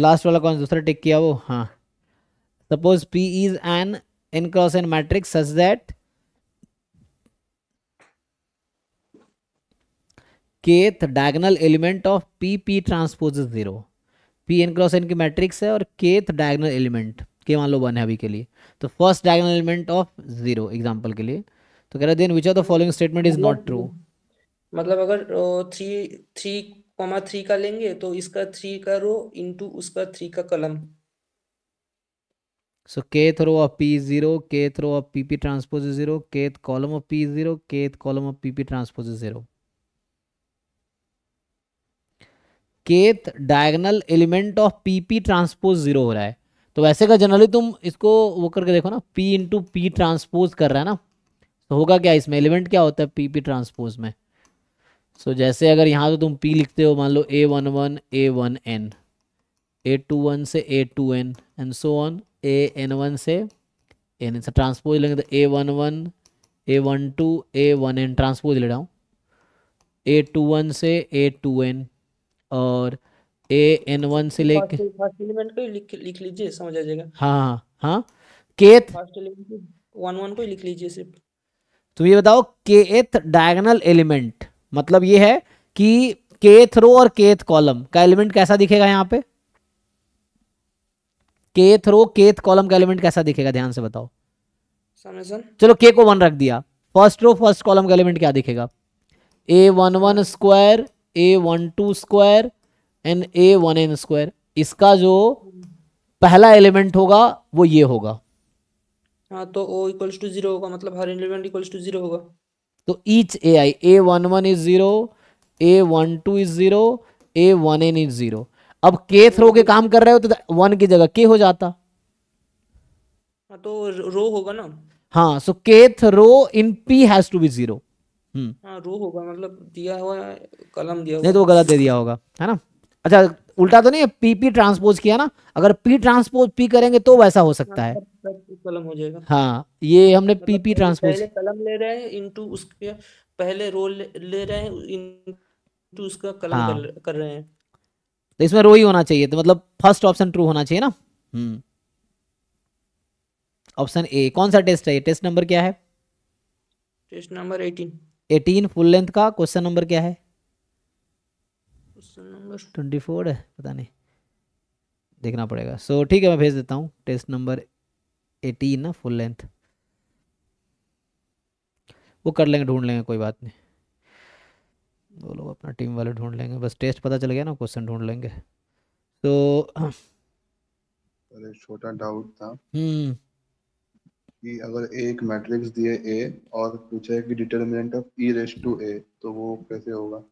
Last वाला कौन दूसरा टिक किया वो हाँ suppose P is an N cross N matrix such that kth diagonal element of P P transpose is zero P N cross N की matrix है और केथ डायगनल एलिमेंट के मान लो वन है अभी के लिए तो first diagonal element of zero example के लिए तो कह रहा then which are the following statement is not true मतलब अगर थ्री थ्री कॉमा थ्री का लेंगे तो इसका थ्री का रो इंटू उसका थ्री का column so kth row of P zero kth row of P P transpose zero kth column of P zero kth column of P P transpose zero kth diagonal element of P P transpose zero हो रहा है तो वैसे का generally तुम इसको वो करके देखो ना पी इंटू पी ट्रांसपोज कर रहा है ना तो होगा क्या इसमें एलिमेंट क्या होता है पीपी ट्रांसपोज में सो so, जैसे अगर यहाँ तो तुम पी लिखते हो मान लो A one one A one N A two one से A two N and so on A N one से एन एन से ट्रांसपोज लेंगे तो A one one A one two A one N transpose ले रहा हूँ ए two one से A two N और ए एन वन से लेके लिख लिख लीजिए समझ आ जाएगा हाँ हाँ केथ वन वन को लिख लीजिए सिर्फ तुम तो ये बताओ केथ डायगनल एलिमेंट मतलब ये है कि केथ रो और केथ कॉलम का एलिमेंट कैसा दिखेगा यहां पे केथ रो केथ कॉलम का एलिमेंट कैसा दिखेगा ध्यान से बताओ चलो के को वन रख दिया फर्स्ट रो फर्स्ट कॉलम का एलिमेंट क्या दिखेगा A one one square A one two square and A one N square इसका जो पहला एलिमेंट होगा वो ये होगा हाँ तो ओ इक्वल्स टू जीरो होगा मतलब हर एलिमेंट इक्वल्स टू जीरो होगा तो each A I A one one is zero A one two is zero A one N is zero अब के थ्रो के काम कर रहे हो तो वन की जगह के हो जाता हाँ, तो रो होगा ना हाँ so kth row in P has to be zero row होगा मतलब दिया हुआ कलम दिया हुआ नहीं तो वो गलत दे दिया होगा है ना अच्छा उल्टा तो नहीं पी पी ट्रांसपोज किया ना अगर पी ट्रांसपोज पी करेंगे तो वैसा हो सकता हाँ, है कलम हो जाएगा हाँ ये हमने मतलब पीपी ट्रांसपोज पहले कलम ले रहे हैं इनटू उसके पहले रो ले, रहे हैं इनटू उसका कलम हाँ. कर, कर रहे हैं तो इसमें रो ही होना चाहिए तो मतलब फर्स्ट ऑप्शन ट्रू होना चाहिए ना हम्म ऑप्शन ए कौन सा टेस्ट है टेस्ट नंबर क्या है टेस्ट नंबर 18 18 फुल लेंथ का क्वेश्चन नंबर क्या है क्वेश्चन नंबर 24 है पता नहीं देखना पड़ेगा सो so, ठीक है मैं भेज देता हूँ टेस्ट नंबर एटी ना फुल लेंथ वो कर लेंगे ढूंढ लेंगे कोई बात नहीं वो लोग अपना टीम वाले ढूंढ लेंगे बस टेस्ट पता चल गया ना क्वेश्चन ढूंढ लेंगे तो अरे छोटा डाउट था हम्म कि अगर एक मैट्रिक्स दिए ए और पूछा है कि determinant of E raise to A तो वो कैसे होगा